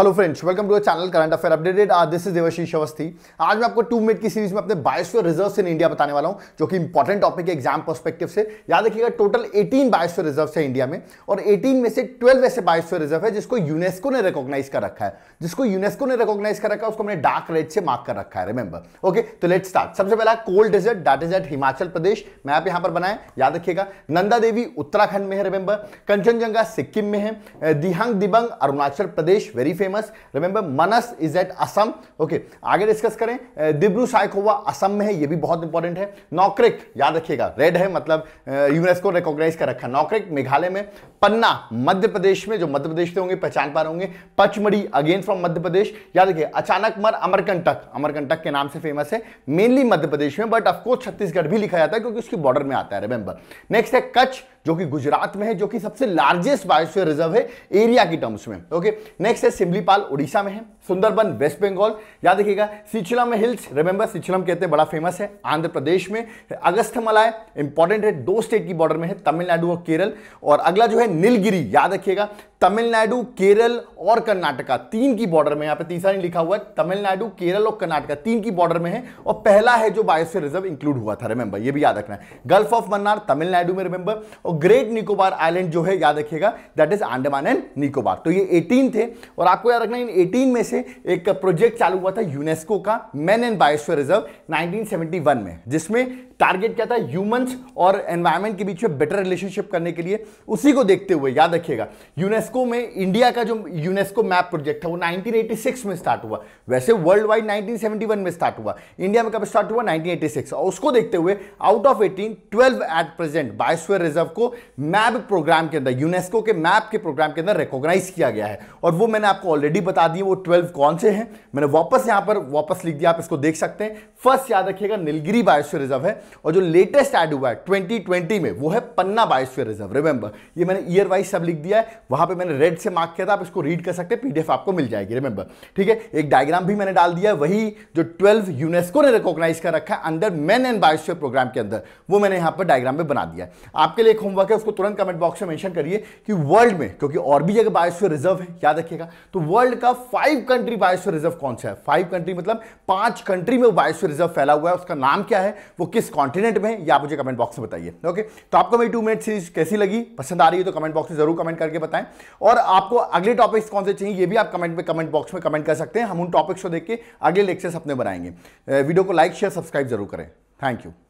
hello friends welcome to channel current affair updated आज this is Devshi Awasthi आज मैं आपको टू मिनट की सीरीज में अपने बायोस्फीयर रिजर्व्स इन इंडिया बताने वाला हूं जो कि इंपॉर्टेंट टॉपिक है एग्जाम पर्सपेक्टिव से याद रखिएगा टोटल 18 बायोस्फीयर रिजर्व्स है इंडिया में और 18 में से 12 ऐसे बायोस्फीयर रिजर्व है जिसको यूनेस्को ने रिकॉग्नाइज कर रखा है जिसको यूनेस्को ने रिकॉग्नाइज कर रखा है उसको हमने डार्क रेड से मार्क कर रखा है रिमेंबर ओके तो लेट स्टार्ट सबसे पहला cold desert dot desert Himachal Pradesh map यहाँ पर बनाए याद रखिएगा नंदा देवी उत्तराखंड में है रिमेंबर कंचनजंगा सिक्किम में है Dihang Dibang Arunachal Pradesh very famous remember Manas is at Assam okay आगे डिस्कस करें दिब्रू साइकोवा असम में है ये भी बहुत इंपॉर्टेंट है नौकरिक याद रखिएगा रेड है मतलब यूनेस्को रिकॉग्नाइज कर रखा नौकरिक मेघालय में पन्ना मध्य प्रदेश में जो मध्य प्रदेश से होंगे पहचान पा रहे होंगे पचमढ़ी अगेन फ्रॉम मध्य प्रदेश याद रखिए अचानक मर अमरकंटक अमरकंटक के नाम से फेमस है मेनली मध्य प्रदेश में बट ऑफकोर्स छत्तीसगढ़ भी लिखा जाता है क्योंकि उसकी बॉर्डर में आता है रिमेंबर नेक्स्ट है कच्छ जो कि गुजरात में है जो कि सबसे लार्जेस्ट बायोस्फीयर रिजर्व है एरिया की टर्म्स में ओके नेक्स्ट है सिमलीपाल उड़ीसा में है सुंदरबन वेस्ट बंगाल याद रखिएगा सिचलम हिल्स रिमेंबर सिचलम कहते हैं बड़ा फेमस है आंध्र प्रदेश में अगस्थमलाय इंपॉर्टेंट है दो स्टेट की बॉर्डर में है तमिलनाडु और केरल और अगला जो है नीलगिरी याद रखिएगा तमिलनाडु केरल और कर्नाटका तीन की बॉर्डर में यहां पे तीसरा नहीं लिखा हुआ है तमिलनाडु केरल और कर्नाटका तीन की बॉर्डर में है और पहला है जो बायोस्फीयर रिजर्व इंक्लूड हुआ था रिमेंबर ये भी याद रखना है गल्फ ऑफ मन्नार तमिलनाडु में रिमेंबर और ग्रेट निकोबार आइलैंड जो है याद रखिएगा that is Andaman and Nicobar तो ये एटीन थे और आपको याद रखना इन एटीन में से एक प्रोजेक्ट चालू हुआ था यूनेस्को का man and biosphere reserve nineteen में जिसमें टारगेट क्या था ह्यूमंस और एनवायरमेंट के बीच में बेटर रिलेशनशिप करने के लिए उसी को देखते हुए याद रखिएगा यूनेस्को में इंडिया का जो यूनेस्को मैप प्रोजेक्ट था वो 1986 में स्टार्ट हुआ वैसे वर्ल्ड वाइड 1971 में स्टार्ट हुआ इंडिया में कब स्टार्ट हुआ 1986 और उसको देखते हुए out of 18 12 at present biosphere reserve को मैप प्रोग्राम के अंदर यूनेस्को के मैप के प्रोग्राम के अंदर रिकॉग्नाइज किया गया है और वो मैंने आपको ऑलरेडी बता दिया वो ट्वेल्व कौन से हैं मैंने वापस यहाँ पर वापस लिख दिया आप इसको देख सकते हैं फर्स्ट याद रखिएगा नीलगिरी बायोस्फीयर रिजर्व है और जो लेटेस्ट ऐड हुआ है 2020 में वो है पन्ना बायोस्फीयर रिजर्व रिमेंबर ये मैंने ईयर वाइज सब लिख दिया है वहां पे मैंने रेड से मार्क किया था आप इसको रीड कर सकते हैं पीडीएफ आपको मिल जाएगी रिमेंबर ठीक है एक डायग्राम भी मैंने डाल दिया है वही जो ट्वेल्व यूनेस्को ने रिकॉग्नाइज कर रखा है under man and biosphere program के अंदर वो मैंने यहाँ पर डायग्राम में बना दिया है आपके लिए एक होमवर्क है उसको तुरंत कमेंट बॉक्स में मैंशन करिए कि वर्ल्ड में क्योंकि और भी जगह बायोस्फीयर रिजर्व है याद रखिएगा तो वर्ल्ड का फाइव कंट्री बायोस्फीयर रिजर्व कौन सा है फाइव कंट्री मतलब पांच कंट्री में बायोस्फीयर रिजर्व फैला हुआ है उसका नाम क्या है वो किस कॉन्टिनेंट में या मुझे कमेंट बॉक्स में बताइए ओके तो आपको मेरी टू मिनट सीरीज कैसी लगी पसंद आ रही है तो कमेंट बॉक्स में जरूर कमेंट करके बताएं और आपको अगले टॉपिक्स कौन से चाहिए ये भी आप कमेंट में कमेंट बॉक्स में कमेंट कर सकते हैं हम उन टॉपिक्स को देख के अगले लेक्चर्स अपने बनाएंगे वीडियो को लाइक शेयर सब्सक्राइब जरूर करें थैंक यू